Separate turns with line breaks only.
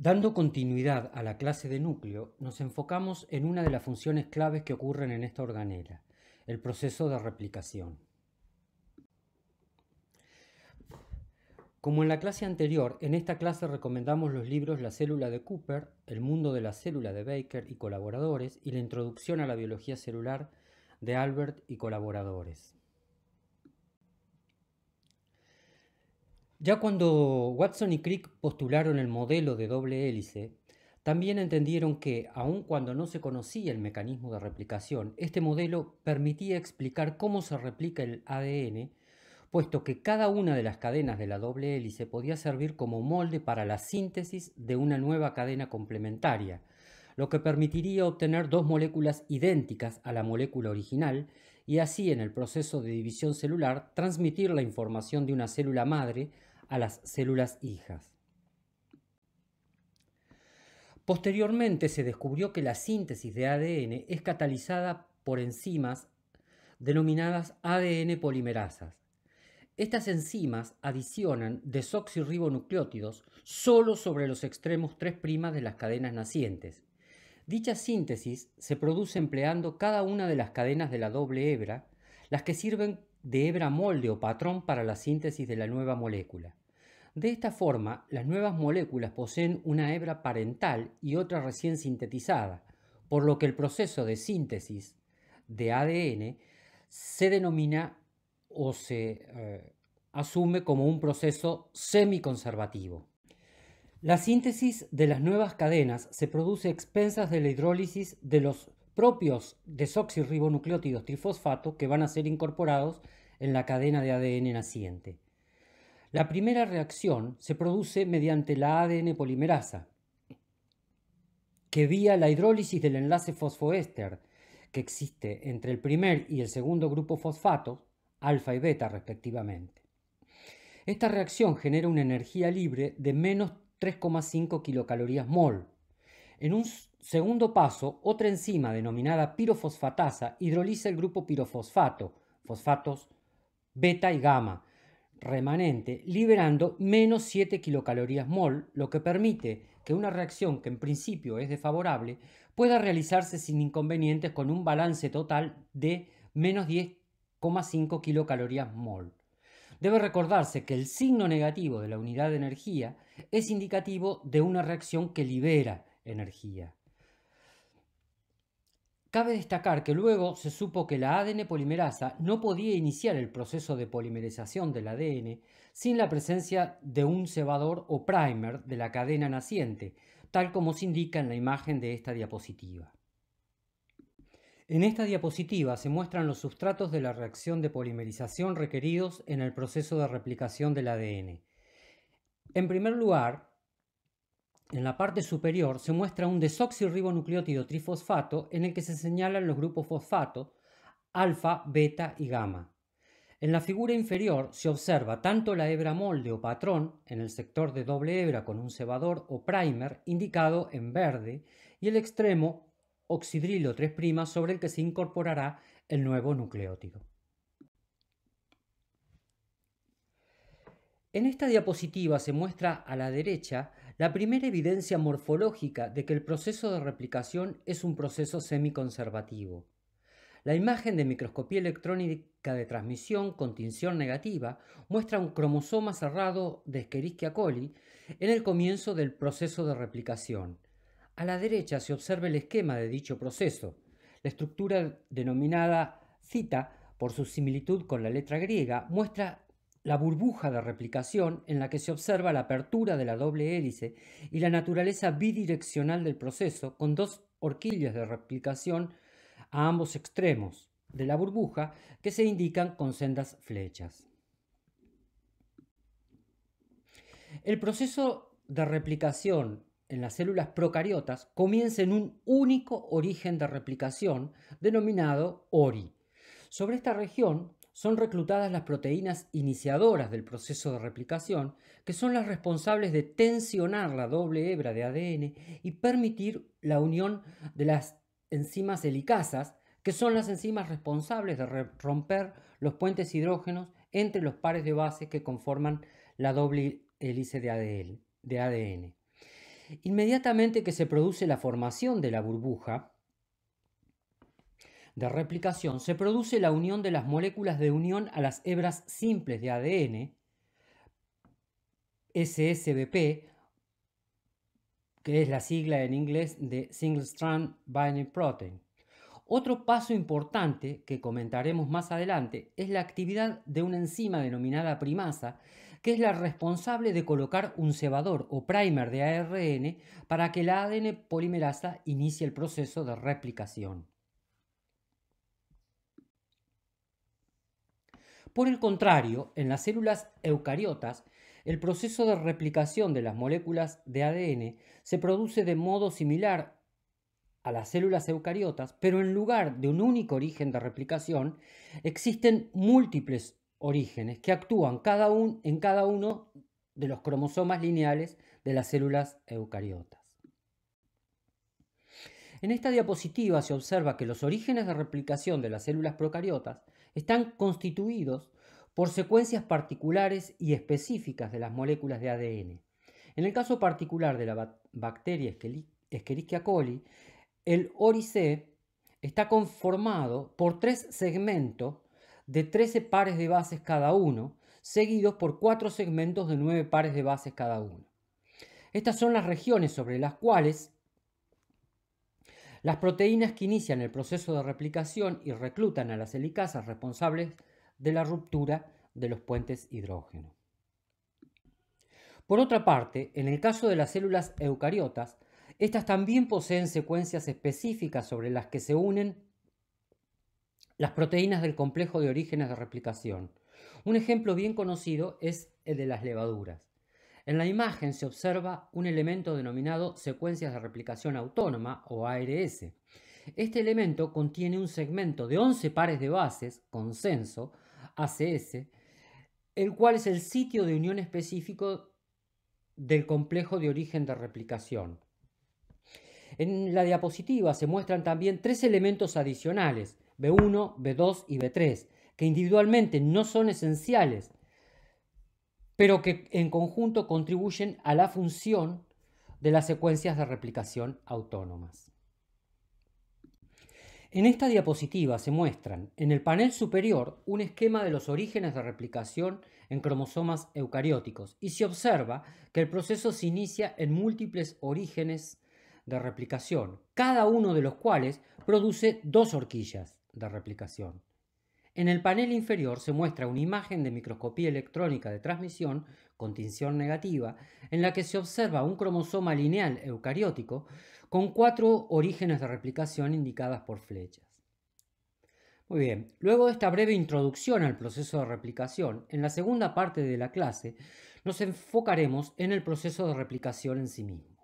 Dando continuidad a la clase de núcleo, nos enfocamos en una de las funciones claves que ocurren en esta organela, el proceso de replicación. Como en la clase anterior, en esta clase recomendamos los libros La célula de Cooper, El mundo de la célula de Baker y colaboradores y La introducción a la biología celular de Albert y colaboradores. Ya cuando Watson y Crick postularon el modelo de doble hélice, también entendieron que, aun cuando no se conocía el mecanismo de replicación, este modelo permitía explicar cómo se replica el ADN, puesto que cada una de las cadenas de la doble hélice podía servir como molde para la síntesis de una nueva cadena complementaria, lo que permitiría obtener dos moléculas idénticas a la molécula original y así en el proceso de división celular transmitir la información de una célula madre a las células hijas. Posteriormente se descubrió que la síntesis de ADN es catalizada por enzimas denominadas ADN polimerasas. Estas enzimas adicionan desoxirribonucleótidos solo sobre los extremos 3' de las cadenas nacientes. Dicha síntesis se produce empleando cada una de las cadenas de la doble hebra, las que sirven de hebra molde o patrón para la síntesis de la nueva molécula. De esta forma, las nuevas moléculas poseen una hebra parental y otra recién sintetizada, por lo que el proceso de síntesis de ADN se denomina o se eh, asume como un proceso semiconservativo. La síntesis de las nuevas cadenas se produce a expensas de la hidrólisis de los propios desoxirribonucleótidos trifosfato que van a ser incorporados en la cadena de ADN naciente. La primera reacción se produce mediante la ADN polimerasa, que vía la hidrólisis del enlace fosfoéster que existe entre el primer y el segundo grupo fosfato, alfa y beta respectivamente. Esta reacción genera una energía libre de menos 3,5 kilocalorías mol en un Segundo paso, otra enzima denominada pirofosfatasa hidroliza el grupo pirofosfato, fosfatos beta y gamma, remanente, liberando menos 7 kilocalorías mol, lo que permite que una reacción que en principio es desfavorable pueda realizarse sin inconvenientes con un balance total de menos 10,5 kilocalorías mol. Debe recordarse que el signo negativo de la unidad de energía es indicativo de una reacción que libera energía. Cabe destacar que luego se supo que la ADN polimerasa no podía iniciar el proceso de polimerización del ADN sin la presencia de un cebador o primer de la cadena naciente, tal como se indica en la imagen de esta diapositiva. En esta diapositiva se muestran los sustratos de la reacción de polimerización requeridos en el proceso de replicación del ADN. En primer lugar, en la parte superior se muestra un desoxirribonucleótido trifosfato en el que se señalan los grupos fosfato, alfa, beta y gamma. En la figura inferior se observa tanto la hebra molde o patrón en el sector de doble hebra con un cebador o primer indicado en verde y el extremo oxidrilo 3' sobre el que se incorporará el nuevo nucleótido. En esta diapositiva se muestra a la derecha la primera evidencia morfológica de que el proceso de replicación es un proceso semiconservativo. La imagen de microscopía electrónica de transmisión con tinción negativa muestra un cromosoma cerrado de Escherichia coli en el comienzo del proceso de replicación. A la derecha se observa el esquema de dicho proceso. La estructura denominada cita, por su similitud con la letra griega, muestra la burbuja de replicación en la que se observa la apertura de la doble hélice y la naturaleza bidireccional del proceso con dos horquillas de replicación a ambos extremos de la burbuja que se indican con sendas flechas. El proceso de replicación en las células procariotas comienza en un único origen de replicación denominado ORI. Sobre esta región son reclutadas las proteínas iniciadoras del proceso de replicación, que son las responsables de tensionar la doble hebra de ADN y permitir la unión de las enzimas helicasas, que son las enzimas responsables de romper los puentes hidrógenos entre los pares de bases que conforman la doble hélice de ADN. De ADN. Inmediatamente que se produce la formación de la burbuja, de replicación se produce la unión de las moléculas de unión a las hebras simples de ADN, SSBP, que es la sigla en inglés de Single Strand Binding Protein. Otro paso importante que comentaremos más adelante es la actividad de una enzima denominada primasa, que es la responsable de colocar un cebador o primer de ARN para que la ADN polimerasa inicie el proceso de replicación. Por el contrario, en las células eucariotas, el proceso de replicación de las moléculas de ADN se produce de modo similar a las células eucariotas, pero en lugar de un único origen de replicación, existen múltiples orígenes que actúan cada en cada uno de los cromosomas lineales de las células eucariotas. En esta diapositiva se observa que los orígenes de replicación de las células procariotas están constituidos por secuencias particulares y específicas de las moléculas de ADN. En el caso particular de la bacteria Escherichia coli, el orice está conformado por tres segmentos de 13 pares de bases cada uno, seguidos por cuatro segmentos de nueve pares de bases cada uno. Estas son las regiones sobre las cuales las proteínas que inician el proceso de replicación y reclutan a las helicasas responsables de la ruptura de los puentes hidrógeno. Por otra parte, en el caso de las células eucariotas, estas también poseen secuencias específicas sobre las que se unen las proteínas del complejo de orígenes de replicación. Un ejemplo bien conocido es el de las levaduras. En la imagen se observa un elemento denominado secuencias de replicación autónoma o ARS. Este elemento contiene un segmento de 11 pares de bases, consenso, ACS, el cual es el sitio de unión específico del complejo de origen de replicación. En la diapositiva se muestran también tres elementos adicionales, B1, B2 y B3, que individualmente no son esenciales, pero que en conjunto contribuyen a la función de las secuencias de replicación autónomas. En esta diapositiva se muestran en el panel superior un esquema de los orígenes de replicación en cromosomas eucarióticos y se observa que el proceso se inicia en múltiples orígenes de replicación, cada uno de los cuales produce dos horquillas de replicación. En el panel inferior se muestra una imagen de microscopía electrónica de transmisión con tinción negativa, en la que se observa un cromosoma lineal eucariótico con cuatro orígenes de replicación indicadas por flechas. Muy bien, luego de esta breve introducción al proceso de replicación, en la segunda parte de la clase nos enfocaremos en el proceso de replicación en sí mismo.